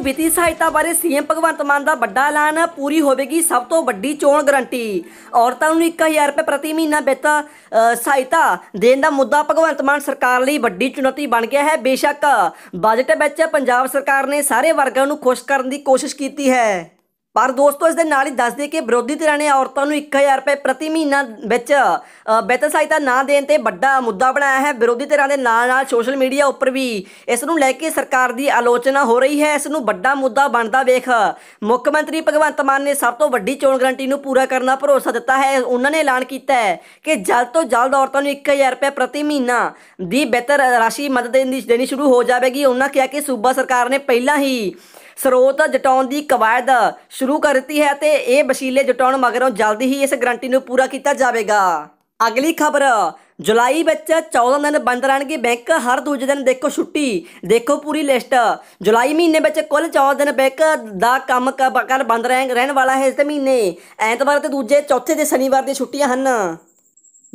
ਨੂੰ ਵਿੱਤੀ ਸਹਾਇਤਾ ਬਾਰੇ ਸੀਐਮ ਭਗਵੰਤ ਮਾਨ ਦਾ ਵੱਡਾ ਐਲਾਨ ਪੂਰੀ ਹੋਵੇਗੀ ਸਭ ਤੋਂ ਵੱਡੀ ਚੋਣ ਗਰੰਟੀ ਔਰਤਾਂ ਨੂੰ 1000 ਰੁਪਏ ਪ੍ਰਤੀ ਮਹੀਨਾ ਬੇਤਾ ਸਹਾਇਤਾ ਦੇਣ ਦਾ ਮੁੱਦਾ ਭਗਵੰਤ ਮਾਨ ਸਰਕਾਰ ਲਈ ਵੱਡੀ ਚੁਣੌਤੀ ਬਣ ਗਿਆ ਹੈ ਬੇਸ਼ੱਕ ਬਜਟ ਵਿੱਚ ਪੰਜਾਬ ਸਰਕਾਰ ਨੇ ਸਾਰੇ ਵਰਗਾਂ ਨੂੰ ਖੁਸ਼ ਕਰਨ ਦੀ ਕੋਸ਼ਿਸ਼ ਕੀਤੀ ਹੈ ਪਰ ਦੋਸਤੋ ਇਸ ਦੇ ਨਾਲ ਹੀ ਦੱਸ ਦੇ ਕਿ ਵਿਰੋਧੀ ਧਿਰਾਂ ਨੇ ਔਰਤਾਂ ਨੂੰ 1000 ਰੁਪਏ ਪ੍ਰਤੀ ਮਹੀਨਾ ਵਿੱਚ ਬਿਹਤਰ ਸਹਾਇਤਾ ਨਾ ਦੇਣ ਤੇ ਵੱਡਾ ਮੁੱਦਾ ਬਣਾਇਆ ਹੈ ਵਿਰੋਧੀ ਧਿਰਾਂ ਦੇ ਨਾਲ ਨਾਲ ਸੋਸ਼ਲ ਮੀਡੀਆ ਉੱਪਰ ਵੀ ਇਸ ਨੂੰ ਲੈ ਕੇ ਸਰਕਾਰ ਦੀ ਆਲੋਚਨਾ ਹੋ ਰਹੀ ਹੈ ਇਸ ਨੂੰ ਵੱਡਾ ਮੁੱਦਾ ਬਣਦਾ ਵੇਖ ਮੁੱਖ ਮੰਤਰੀ ਭਗਵੰਤ ਮਾਨ ਨੇ ਸਭ ਤੋਂ ਵੱਡੀ ਚੋਣ ਗਰੰਟੀ ਨੂੰ ਪੂਰਾ ਕਰਨਾ ਭਰੋਸਾ ਦਿੱਤਾ ਹੈ ਉਹਨਾਂ ਨੇ ਐਲਾਨ ਕੀਤਾ ਹੈ ਕਿ ਜਲਦ ਤੋਂ ਜਲਦ ਔਰਤਾਂ ਨੂੰ 1000 ਰੁਪਏ ਪ੍ਰਤੀ ਮਹੀਨਾ ਦੀ ਬਿਹਤਰ ਰਾਸ਼ੀ ਮਦਦ ਦੇਣੀ ਸ਼ੁਰੂ ਹੋ ਜਾਵੇਗੀ ਉਹਨਾਂ ਕਿਹਾ ਕਿ ਸੂਬਾ ਸਰਕਾਰ ਨੇ ਪਹਿਲਾਂ ਹੀ ਸਰੋਤ ਜਟਾਉਣ ਦੀ ਕਵਾਇਦ ਸ਼ੁਰੂ ਕਰਤੀ ਹੈ ਤੇ ਇਹ ਵਸੀਲੇ ਜਟਾਉਣ ਮਗਰੋਂ ਜਲਦੀ ਹੀ ਇਸ ਗਰੰਟੀ ਨੂੰ ਪੂਰਾ ਕੀਤਾ ਜਾਵੇਗਾ ਅਗਲੀ ਖਬਰ ਜੁਲਾਈ ਵਿੱਚ 14 ਦਿਨ ਬੰਦ ਰਹਿਣਗੇ ਬੈਂਕ ਹਰ ਦੂਜੇ ਦਿਨ ਦੇਖੋ ਛੁੱਟੀ ਦੇਖੋ ਪੂਰੀ ਲਿਸਟ ਜੁਲਾਈ ਮਹੀਨੇ ਵਿੱਚ ਕੁੱਲ 14 ਦਿਨ ਬੈਂਕ ਦਾ ਕੰਮ ਕਰ ਬੰਦ ਰਹਿਣ ਵਾਲਾ ਹੈ ਇਸ ਮਹੀਨੇ ਐਤਵਾਰ ਤੇ ਦੂਜੇ ਚੌਥੇ ਤੇ ਸ਼ਨੀਵਾਰ ਦੀਆਂ ਛੁੱਟੀਆਂ ਹਨ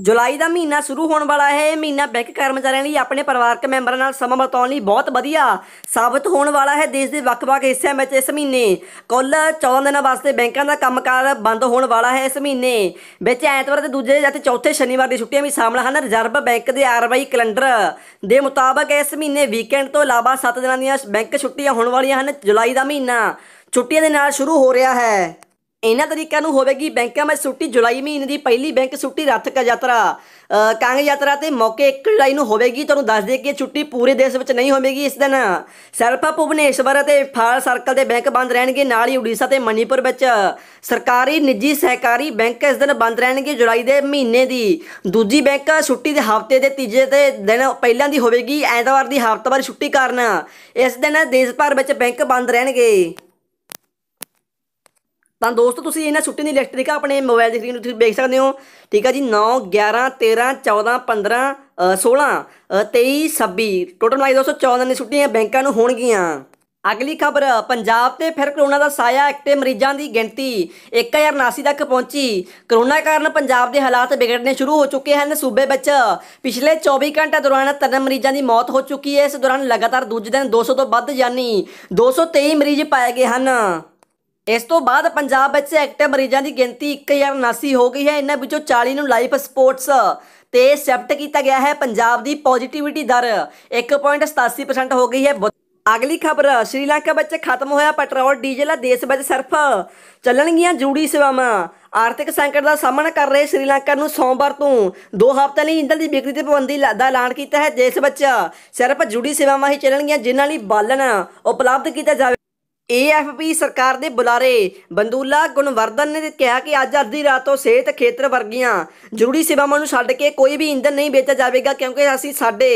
ਜੁਲਾਈ ਦਾ ਮਹੀਨਾ ਸ਼ੁਰੂ ਹੋਣ ਵਾਲਾ ਹੈ ਇਹ ਮਹੀਨਾ ਬੈਂਕ ਕਰਮਚਾਰੀਆਂ ਲਈ ਆਪਣੇ ਪਰਿਵਾਰਕ ਮੈਂਬਰਾਂ ਨਾਲ ਸਮਾਂ ਬਿਤਾਉਣ ਲਈ ਬਹੁਤ ਵਧੀਆ ਸਾਬਤ ਹੋਣ ਵਾਲਾ ਹੈ ਦੇਸ਼ ਦੇ ਵੱਖ-ਵੱਖ ਹਿੱਸਿਆਂ ਵਿੱਚ ਇਸ ਮਹੀਨੇ ਕੁੱਲ 14 ਦਿਨਾਂ ਵਾਸਤੇ ਬੈਂਕਾਂ ਦਾ ਕੰਮਕਾਰ ਬੰਦ ਹੋਣ ਵਾਲਾ ਹੈ ਇਸ ਮਹੀਨੇ ਵਿੱਚ ਐਤਵਾਰ ਤੇ ਦੂਜੇ ਅਤੇ ਚੌਥੇ ਸ਼ਨੀਵਾਰ ਦੀ ਛੁੱਟੀਆਂ ਵੀ ਸ਼ਾਮਲ ਹਨ ਰਿਜ਼ਰਵ ਬੈਂਕ ਦੇ ਆਰਬੀਆਈ ਕੈਲੰਡਰ ਦੇ ਮੁਤਾਬਕ ਇਸ ਮਹੀਨੇ ਵੀਕਐਂਡ ਤੋਂ ਇਲਾਵਾ 7 ਦਿਨਾਂ ਦੀਆਂ ਬੈਂਕ ਛੁੱਟੀਆਂ ਹੋਣ ਵਾਲੀਆਂ ਹਨ ਜੁਲਾਈ ਦਾ ਮਹੀਨਾ ਛੁੱਟੀਆਂ ਦੇ ਨਾਲ ਸ਼ੁਰੂ ਹੋ ਰਿਹਾ ਹੈ ਇਹਨਾਂ ਤਰੀਕਿਆਂ ਨੂੰ ਹੋਵੇਗੀ ਬੈਂਕਾਂ ਵਿੱਚ ਛੁੱਟੀ ਜੁਲਾਈ ਮਹੀਨੇ ਦੀ ਪਹਿਲੀ ਬੈਂਕ ਛੁੱਟੀ ਰੱਥ ਕਾ ਯਾਤਰਾ ਕਾਂਗ ਯਾਤਰਾ ਤੇ ਮੌਕੇ 1 ਜੁਲਾਈ ਨੂੰ ਹੋਵੇਗੀ ਤੁਹਾਨੂੰ ਦੱਸ ਦੇ ਕਿ ਛੁੱਟੀ ਪੂਰੇ ਦੇਸ਼ ਵਿੱਚ ਨਹੀਂ ਹੋਵੇਗੀ ਇਸ ਦਿਨ ਸਰਪਾ ਭੁਵਨੇਸ਼ਵਰ ਅਤੇ ਫਾਲ ਸਰਕਲ ਦੇ ਬੈਂਕ ਬੰਦ ਰਹਿਣਗੇ ਨਾਲ ਹੀ ਉੜੀਸਾ ਤੇ ਮਨੀਪੁਰ ਵਿੱਚ ਸਰਕਾਰੀ ਨਿੱਜੀ ਸਹਿਕਾਰੀ ਬੈਂਕ ਇਸ ਦਿਨ ਬੰਦ ਰਹਿਣਗੇ ਜੁਲਾਈ ਦੇ ਮਹੀਨੇ ਦੀ ਦੂਜੀ ਬੈਂਕ ਛੁੱਟੀ ਦੇ ਹਫ਼ਤੇ ਦੇ ਤੀਜੇ ਤੇ ਦਿਨ ਪਹਿਲਾਂ ਦੀ ਹੋਵੇਗੀ ਐਤਵਾਰ ਦੀ ਹਫ਼ਤਾਵਾਰ ਛੁੱਟੀ ਕਾਰਨ ਇਸ ਦਿਨ ਦੇਸ਼ ਭਰ ਵਿੱਚ ਬੈਂਕ ਬੰਦ ਰਹਿਣਗੇ ਤਾਂ ਦੋਸਤੋ ਤੁਸੀਂ ਇਹਨਾਂ ਛੁੱਟੀ ਦੀ ਲਿਸਟ ਆਪਣੇ ਮੋਬਾਈਲ ਦੀ ਸਕਰੀਨ ਉੱਤੇ ਦੇਖ ਸਕਦੇ ਹੋ ਠੀਕ ਆ ਜੀ 9 11 13 14 15 16 23 26 ਟੋਟਲ ਮਾਈ ਦੋਸਤੋ 14 ਦੀਆਂ ਛੁੱਟੀਆਂ ਬੈਂਕਾਂ ਨੂੰ ਹੋਣਗੀਆਂ ਅਗਲੀ ਖਬਰ ਪੰਜਾਬ ਤੇ ਫਿਰ ਕਰੋਨਾ ਦਾ ਸਾਇਆ ਐਕਟਿਵ ਮਰੀਜ਼ਾਂ ਦੀ ਗਿਣਤੀ 1079 ਤੱਕ ਪਹੁੰਚੀ ਕਰੋਨਾ ਕਾਰਨ ਪੰਜਾਬ ਦੇ ਹਾਲਾਤ ਵਿਗੜਨੇ ਸ਼ੁਰੂ ਹੋ ਚੁੱਕੇ ਹਨ ਸੂਬੇ ਵਿੱਚ ਪਿਛਲੇ 24 ਘੰਟੇ ਦੌਰਾਨ ਤਿੰਨ ਮਰੀਜ਼ਾਂ ਦੀ ਮੌਤ ਹੋ ਚੁੱਕੀ ਹੈ ਇਸ ਦੌਰਾਨ ਲਗਾਤਾਰ ਦੂਜੇ ਦਿਨ 200 ਤੋਂ ਵੱਧ ਜਾਨੀ 223 ਮਰੀਜ਼ ਪਾਏ ਗਏ ਹਨ ਇਸ ਤੋਂ ਬਾਅਦ ਪੰਜਾਬ ਵਿੱਚ ਐਕਟਿਵ ਮਰੀਜ਼ਾਂ ਦੀ ਗਿਣਤੀ 1079 ਹੋ ਗਈ ਹੈ ਇਹਨਾਂ ਵਿੱਚੋਂ 40 ਨੂੰ ਲਾਈਫ ਸਪੋਰਟਸ ਤੇ ਸੈਪਟ ਕੀਤਾ ਗਿਆ ਹੈ ਪੰਜਾਬ ਦੀ ਪੋਜ਼ਿਟਿਵਿਟੀ ਦਰ 1.87% ਹੋ ਗਈ ਹੈ ਅਗਲੀ ਖਬਰ ਸ਼੍ਰੀਲੰਕਾ ਵਿੱਚ ਖਤਮ ਹੋਇਆ ਪੈਟਰੋਲ ਡੀਜ਼ਲ ਦਾ ਦੇਸ਼ ਵਿੱਚ ਸਿਰਫ ਚੱਲਣਗੀਆਂ ਜੂੜੀ ਸੇਵਾਵਾਂ ਆਰਥਿਕ ਸੰਕਟ ਦਾ ਸਾਹਮਣਾ ਕਰ ਰਹੇ ਸ਼੍ਰੀਲੰਕਾ ਨੂੰ ਸੋਮਵਾਰ ਤੋਂ 2 ਹਫ਼ਤੇ ਲਈ ਇੰਧਨ ਦੀ ਵਿਕਰੀ ਤੇ ਪਾਬੰਦੀ ਦਾ ਐਲਾਨ ਕੀਤਾ ਹੈ ਦੇਸ਼ ਵਿੱਚ ਸਿਰਫ ਜੂੜੀ ਸੇਵਾਵਾਂ ਹੀ ਚੱਲਣਗੀਆਂ ਜਿਨ੍ਹਾਂ ਲਈ ਬਾਲਣ ਉਪਲਬਧ ਕੀਤਾ ਜਾਵੇ ਏਐਫਪੀ ਸਰਕਾਰ ਦੇ ਬੁਲਾਰੇ ਬੰਦੂਲਾ ਗੁਣਵਰਧਨ ਨੇ ਕਿਹਾ ਕਿ ਅੱਜ ਅੱਧੀ ਰਾਤ ਤੋਂ ਸਿਹਤ ਖੇਤਰ ਵਰਗੀਆਂ ਜ਼ਰੂਰੀ ਸੇਵਾਵਾਂ ਨੂੰ ਛੱਡ ਕੇ ਕੋਈ ਵੀ ਇੰਧਨ ਨਹੀਂ ਵੇਚਿਆ ਜਾਵੇਗਾ ਕਿਉਂਕਿ ਅਸੀਂ ਸਾਡੇ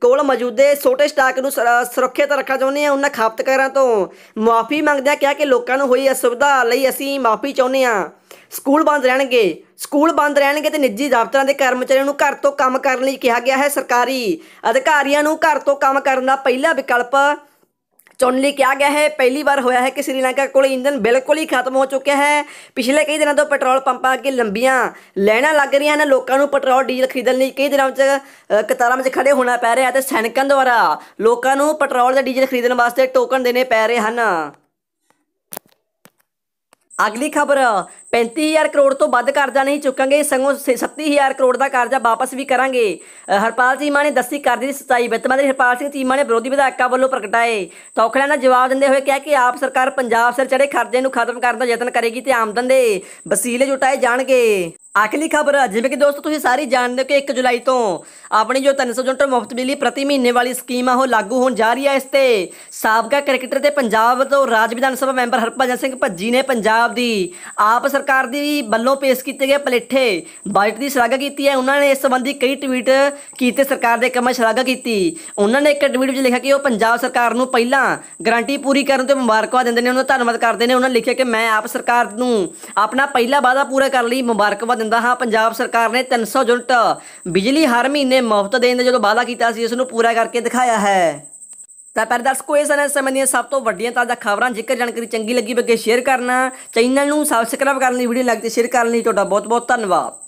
ਕੋਲ ਮੌਜੂਦੇ ਛੋਟੇ ਸਟਾਕ ਨੂੰ ਸੁਰੱਖਿਅਤ ਰੱਖਣਾ ਚਾਹੁੰਦੇ ਹਾਂ ਉਹਨਾਂ ਖਪਤਕਾਰਾਂ ਤੋਂ ਮਾਫੀ ਮੰਗਦੇ ਆ ਕਿਹਾ ਕਿ ਲੋਕਾਂ ਨੂੰ ਹੋਈ ਅਸੁਵਿਧਾ ਲਈ ਅਸੀਂ ਮਾਫੀ ਚਾਹੁੰਦੇ ਹਾਂ ਸਕੂਲ ਬੰਦ ਰਹਿਣਗੇ ਸਕੂਲ ਬੰਦ ਰਹਿਣਗੇ ਤੇ ਨਿੱਜੀ ਦਫ਼ਤਰਾਂ ਦੇ ਕਰਮਚਾਰੀਆਂ ਨੂੰ ਘਰ ਤੋਂ ਕੰਮ ਕਰਨ ਲਈ ਕਿਹਾ ਗਿਆ ਹੈ ਸਰਕਾਰੀ ਅਧਿਕਾਰੀਆਂ ਨੂੰ ਘਰ ਤੋਂ ਕੰਮ ਕਰਨ ਦਾ ਪਹਿਲਾ ਵਿਕਲਪ ਚੁਣ ਲਈ ਕਿਹਾ ਗਿਆ ਹੈ ਪਹਿਲੀ ਵਾਰ ਹੋਇਆ ਹੈ ਕਿ ਸ਼੍ਰੀਲੰਕਾ ਕੋਲ ਇੰਜਨ ਬਿਲਕੁਲ ਹੀ ਖਤਮ ਹੋ ਚੁੱਕਿਆ ਹੈ ਪਿਛਲੇ ਕਈ ਦਿਨਾਂ ਤੋਂ ਪੈਟਰੋਲ ਪੰਪਾਂ ਅੱਗੇ ਲੰਬੀਆਂ ਲਾਈਨਾਂ ਲੱਗ ਰਹੀਆਂ ਨੇ ਲੋਕਾਂ ਨੂੰ ਪੈਟਰੋਲ ਡੀਜ਼ਲ ਖਰੀਦਣ ਲਈ ਕਈ ਦਿਨਾਂ ਵਿੱਚ ਕਤਾਰਾਂ ਵਿੱਚ ਖੜੇ ਹੋਣਾ ਪੈ ਰਿਹਾ ਤੇ ਸੈਨਿਕਾਂ ਦੁਆਰਾ ਲੋਕਾਂ ਨੂੰ ਪੈਟਰੋਲ ਤੇ ਡੀਜ਼ਲ ਖਰੀਦਣ ਵਾਸਤੇ ਟੋਕਨ ਦੇਣੇ ਪੈ ਰਹੇ ਹਨ ਅਗਲੀ ਖਬਰ 35000 ਕਰੋੜ ਤੋਂ ਵੱਧ ਕਰਜ਼ਾ ਨਹੀਂ ਚੁੱਕਾਂਗੇ ਸੰਗੋਂ 37000 ਕਰੋੜ ਦਾ ਕਰਜ਼ਾ ਵਾਪਸ ਵੀ ਕਰਾਂਗੇ ਹਰਪਾਲ ਚੀਮਾ ਨੇ ਦੱਸੀ ਕਰਜ਼ੇ ਦੀ ਸਚਾਈ ਵਿੱਤ ਮੰਤਰੀ ਹਰਪਾਲ ਸਿੰਘ ਚੀਮਾ ਨੇ ਵਿਰੋਧੀ ਵਿਧਾਇਕਾਂ ਵੱਲੋਂ ਪ੍ਰਗਟਾਏ ਤੌਖੜਾ ਦਾ ਜਵਾਬ ਦਿੰਦੇ ਹੋਏ ਕਿਹਾ ਕਿ ਆਪ ਸਰਕਾਰ ਪੰਜਾਬ ਸਿਰ ਚੜੇ ਖਰਚੇ ਨੂੰ ਖਤਮ ਕਰਨ ਦਾ ਯਤਨ ਕਰੇਗੀ ਤੇ ਆਮਦਨ ਦੇ ਵਸੀਲੇ ਜੁਟਾਏ ਜਾਣਗੇ ਆਖਰੀ ਖਬਰ ਜਿਵੇਂ ਕਿ ਦੋਸਤੋ ਤੁਸੀਂ ਸਾਰੇ ਜਾਣਦੇ ਹੋ ਕਿ 1 ਜੁਲਾਈ ਤੋਂ ਆਪਣੀ ਜੋ 300 ਯੂਨਿਟ ਮੁਫਤ ਬਿਜਲੀ ਪ੍ਰਤੀ ਮਹੀਨੇ ਵਾਲੀ ਸਕੀਮ ਆ ਉਹ ਲਾਗੂ ਹੋਣ ਜਾ ਰਹੀ ਹੈ ਇਸ ਤੇ ਸਾਬਕਾ ਕ੍ਰਿਕਟਰ ਤੇ ਪੰਜਾਬ ਤੋਂ ਰਾਜ ਵਿਧਾਨ ਸਭਾ ਮੈਂਬਰ ਹਰਪਾਲ ਸਿੰਘ ਭੱਜੀ ਨੇ ਪੰਜਾਬ ਦੀ ਆਪ ਸਰਕਾਰ ਦੀ ਵੱਲੋਂ ਪੇਸ਼ ਕੀਤੇ ਗਏ ਪਲੇਠੇ ਬਜਟ ਦੀ ਸ਼ਲਾਘਾ ਕੀਤੀ ਹੈ ਉਹਨਾਂ ਨੇ ਇਸ ਸੰਬੰਧੀ ਕਈ ਟਵੀਟ ਕੀਤੇ ਸਰਕਾਰ ਦੇ ਕੰਮਾਂ ਸ਼ਲਾਘਾ ਕੀਤੀ ਉਹਨਾਂ ਨੇ ਇੱਕ ਟਵੀਟ ਵਿੱਚ ਲਿਖਿਆ ਕਿ ਉਹ ਪੰਜਾਬ ਸਰਕਾਰ ਨੂੰ ਪਹਿਲਾਂ ਗਾਰੰਟੀ ਪੂਰੀ ਕਰਨ ਤੇ ਮੁਬਾਰਕਾਂ ਦਿੰਦੇ ਨੇ ਉਹਨਾਂ ਦਾ ਧੰਨਵਾਦ ਕਰਦੇ ਨੇ ਉਹਨਾਂ ਲਿਖਿਆ ਕਿ ਮੈਂ ਆਪ ਸਰਕਾਰ ਨੂੰ ਆਪਣਾ ਪਹਿਲਾ ਵਾਅਦਾ ਪੂਰਾ ਕਰਨ ਲਈ ਮੁਬਾਰਕਾਂ ਦਿੰਦਾ ਹਾਂ ਪੰਜਾਬ ਸਰਕਾਰ ਨੇ 300 ਯੂਨਿਟ ਬਿਜਲੀ ਹਰ ਮਹੀਨੇ ਮੁਫਤ ਦੇਣ ਦਾ ਜਦੋਂ ਵਾਅਦਾ ਕੀਤਾ ਸੀ ਇਸ ਨੂੰ ਪੂਰਾ ਕਰਕੇ ਦਿਖਾਇਆ ਹੈ ਤਾਂ ਪਰ ਦਰਸ਼ਕੋ ਕੋਈ ਸਨ ਇਸ ਸਭ ਤੋਂ ਵੱਡੀਆਂ ਤਾਜ਼ਾ ਖਬਰਾਂ ਜੇਕਰ ਜਾਣਕਾਰੀ ਚੰਗੀ ਲੱਗੀ ਬੱਗੇ ਸ਼ੇਅਰ ਕਰਨਾ ਚੈਨਲ ਨੂੰ ਸਬਸਕ੍ਰਾਈਬ ਕਰਨ ਲਈ ਵੀਡੀਓ ਲਾਈਕ ਤੇ ਸ਼ੇਅਰ ਕਰਨ ਲਈ ਤੁਹਾਡਾ ਬਹੁਤ ਬਹੁਤ ਧੰਨਵਾਦ